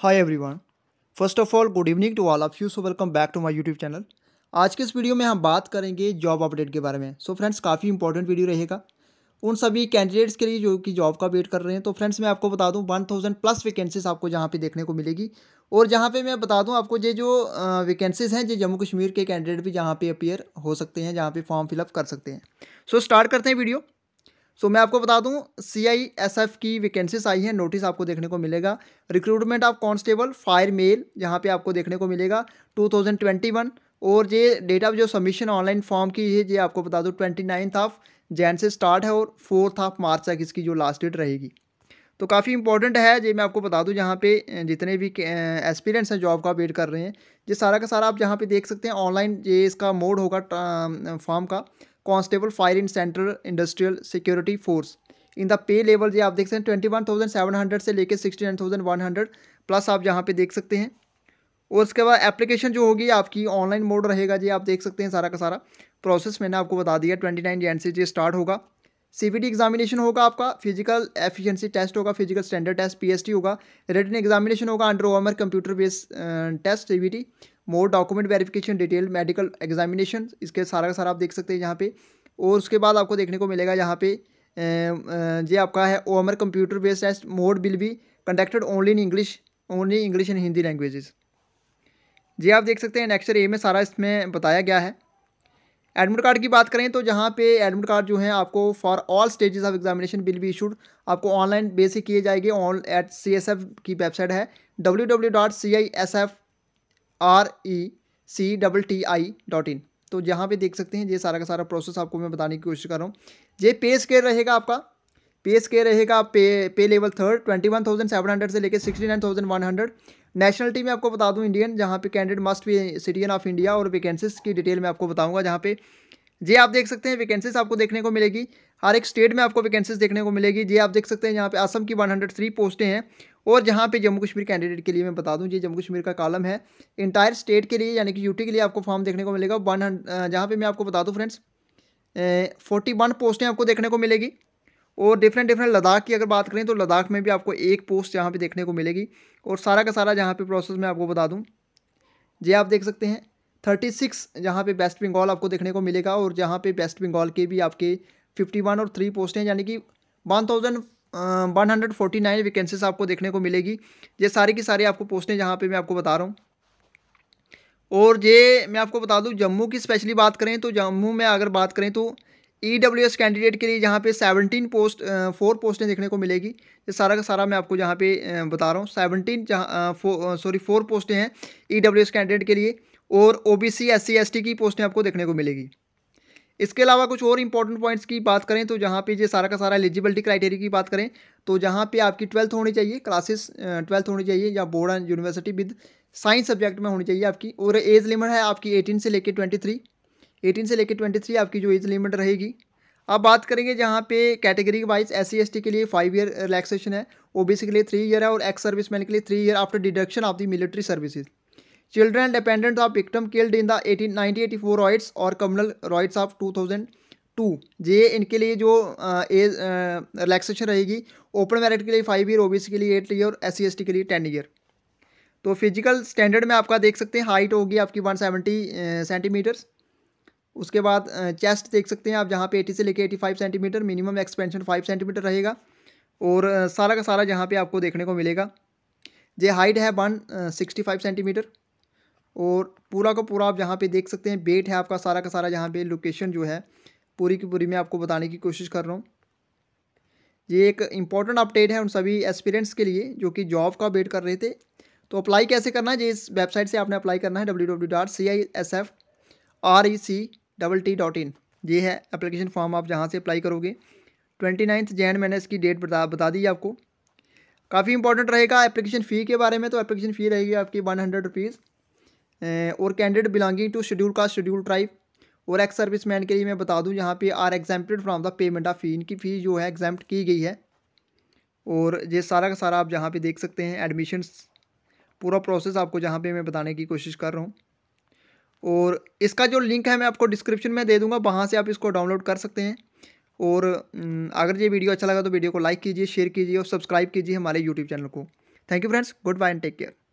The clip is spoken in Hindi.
hi everyone first of all good evening to all of you so welcome back to my YouTube channel आज के इस वीडियो में हम बात करेंगे जॉब अपडेट के बारे में सो so फ्रेंड्स काफ़ी इंपॉर्टेंट वीडियो रहेगा उन सभी कैंडिडेट्स के लिए जो कि जॉब का वेट कर रहे हैं तो फ्रेंड्स मैं आपको बता दूँ वन प्लस वैकेंसीज आपको जहाँ पर देखने को मिलेगी और जहाँ पर मैं बता दूँ आपको ये जो वैकेंसीज हैं जो जम्मू कश्मीर के कैंडिडेट भी जहाँ पर अपेयर हो सकते हैं जहाँ पर फॉर्म फिलअप कर सकते हैं सो so, स्टार्ट करते हैं वीडियो सो मैं आपको बता दूं सीआईएसएफ की वैकेंसीज आई है नोटिस आपको देखने को मिलेगा recruitment of constable fire male यहाँ पे आपको देखने को मिलेगा 2021 और ये डेट ऑफ जो सबमिशन ऑनलाइन फॉर्म की है ये आपको बता दूं ट्वेंटी नाइन्थ ऑफ जैन से स्टार्ट है और फोर्थ ऑफ मार्च तक इसकी जो लास्ट डेट रहेगी तो काफ़ी इंपॉर्टेंट है ये मैं आपको बता दूं यहाँ पे जितने भी एक्सपीरियंस हैं जॉब का वेट कर रहे हैं ये सारा का सारा आप जहाँ पे देख सकते हैं ऑनलाइन ये इसका मोड होगा फॉर्म का constable fire in central industrial security force in the pay level ये आप देख सकते हैं twenty one thousand seven hundred से लेकर sixty nine thousand one hundred plus आप यहाँ पे देख सकते हैं और उसके बाद एप्लीकेशन जो होगी आपकी ऑनलाइन मोड रहेगा जी आप देख सकते हैं सारा का सारा प्रोसेस मैंने आपको बता दिया ट्वेंटी नाइन जैन से जी स्टार्ट होगा सीबीटी एग्जामिनेशन होगा आपका फिजिकल एफिशिएंसी टेस्ट होगा फिजिकल स्टैंडर्ड टेस्ट पीएसटी होगा रिटर्न एग्जामिनेशन होगा under over computer based test CBT more document verification detail medical examination इसके सारा का सारा आप देख सकते हैं यहाँ पे और उसके बाद आपको देखने को मिलेगा यहाँ पे ये आपका है OMR computer based test mode will be conducted only in English only English and Hindi languages जी आप देख सकते हैं नेक्स्ट ए में सारा इसमें बताया गया है एडमिट कार्ड की बात करें तो जहाँ पे एडमिट कार्ड जो है आपको for all stages of examination will be issued आपको ऑनलाइन बेसिक किए जाएंगे on at C S F की वेबसाइट है W W dot C I S F R E C double T I dot in तो यहाँ पे देख सकते हैं ये सारा का सारा प्रोसेस आपको मैं बताने की कोशिश कर रहा हूँ ये पे स्केयर रहेगा आपका पे स्केयर रहेगा पे pay level third twenty one thousand seven hundred से लेकर sixty nine thousand one hundred nationality में आपको बता दूँ इंडियन जहाँ पे candidate must be citizen of India और वैकेंसीज की डिटेल में आपको बताऊँगा जहाँ पे ये आप देख सकते हैं वैकेंसीज आपको देखने को मिलेगी हर एक स्टेट में आपको वैकेंसीज देखने को मिलेगी ये आप देख सकते हैं यहाँ पे असम की 103 पोस्टें हैं और जहाँ पे जम्मू कश्मीर कैंडिडेट के लिए मैं बता दूँ ये जम्मू कश्मीर का कालम है इंटायर स्टेट के लिए यानी कि यूटी के लिए आपको फॉर्म देखने को मिलेगा वन जहाँ पर मैं आपको बता दूँ फ्रेंड्स फोर्टी वन पोस्टें आपको देखने को मिलेगी और डिफरेंट डिफरेंट लद्दाख की अगर बात करें तो लद्दाख में भी आपको एक पोस्ट यहाँ पे देखने को मिलेगी और सारा का सारा जहाँ पर प्रोसेस मैं आपको बता दूँ ये आप देख सकते हैं थर्टी सिक्स जहाँ पर वेस्ट बंगाल आपको देखने को मिलेगा और जहाँ पे वेस्ट बंगाल के भी आपके फिफ्टी वन और थ्री पोस्टें यानी कि one thousand one hundred forty nine vacancies आपको देखने को मिलेगी ये सारी की सारी आपको पोस्टें जहाँ पे मैं आपको बता रहा हूँ और ये मैं आपको बता दूँ जम्मू की स्पेशली बात करें तो जम्मू में अगर बात करें तो ई डब्ल्यू एस कैंडिडेट के लिए जहाँ पे सेवनटीन पोस्ट फोर पोस्टें देखने को मिलेगी ये सारा का सारा मैं आपको जहाँ पे बता रहा हूँ सेवनटीन जहाँ सॉरी फोर पोस्टें हैं ई डब्ल्यू एस कैंडिडेट के लिए और O B C S C S T की पोस्टें आपको देखने को मिलेगी इसके अलावा कुछ और इंपॉर्टेंट पॉइंट्स की बात करें तो जहाँ पे ये सारा का सारा एलिजिबिलिटी क्राइटेरिया की बात करें तो जहाँ पे आपकी ट्वेल्थ होनी चाहिए क्लासेस ट्वेल्थ होनी चाहिए या board and university with science subject में होनी चाहिए आपकी और एज लिमिट है आपकी एटीन से लेकर ट्वेंटी थ्री एटीन से लेकर ट्वेंटी थ्री आपकी जो एज लिमिट रहेगी अब बात करेंगे जहाँ पे कैटेगरी वाइज एस सी के लिए फाइव ईयर रिलैक्सेशन है ओबीसी के लिए थ्री ईयर है और एक्स सर्विसमैन के लिए three year after deduction of the military services killed in the eighteen killed eighty four 18 और riots or of two thousand 2002 जे इनके लिए जो एज रिलैक्सेशन रहेगी ओपन मैरिट के लिए फाइव ईयर ओबीसी के लिए eight year S S C के लिए टेन ईयर तो फिजिकल स्टैंडर्ड में आपका देख सकते हैं हाइट होगी आपकी 170 सेंटीमीटर्स उसके बाद चेस्ट देख सकते हैं आप जहाँ पे 80 से लेके 85 सेंटीमीटर मिनिमम एक्सपेंशन 5 सेंटीमीटर रहेगा और सारा का सारा जहाँ पे आपको देखने को मिलेगा ये हाइट है वन सिक्सटी फाइव सेंटीमीटर और पूरा का पूरा आप यहाँ पे देख सकते हैं बेट है आपका सारा का सारा यहाँ पे लोकेशन जो है पूरी की पूरी मैं आपको बताने की कोशिश कर रहा हूँ ये एक इम्पॉर्टेंट अपडेट है उन सभी एस्पिरेंट्स के लिए जो कि जॉब का वेट कर रहे थे तो अप्लाई कैसे करना है जिस इस वेबसाइट से आपने अप्लाई करना है W W dot C I S F R E C double T dot in ये है अप्लीकेशन फॉर्म आप जहाँ से अप्लाई करोगे ट्वेंटी नाइन्थ जैन मैंने इसकी डेट बता बता दी आपको काफ़ी इंपॉर्टेंट रहेगा एप्लीकेशन फ़ी के बारे में तो एप्लीकेशन फ़ी रहेगी आपकी वन हंड्रेड रुपीज़ Eh, और candidate belonging to schedule caste schedule tribe और एक्स सर्विस मैन के लिए मैं बता दूं यहाँ पे are exempted from the payment of fee इनकी फीस जो है एग्जाम्प्ट की गई है और ये सारा का सारा आप जहाँ पे देख सकते हैं एडमिशन्स पूरा प्रोसेस आपको जहाँ पे मैं बताने की कोशिश कर रहा हूँ और इसका जो लिंक है मैं आपको डिस्क्रिप्शन में दे दूँगा वहाँ से आप इसको डाउनलोड कर सकते हैं और अगर ये वीडियो अच्छा लगा तो वीडियो को लाइक कीजिए शेयर कीजिए और सब्सक्राइब कीजिए हमारे यूट्यूब चैनल को thank you friends good bye and take care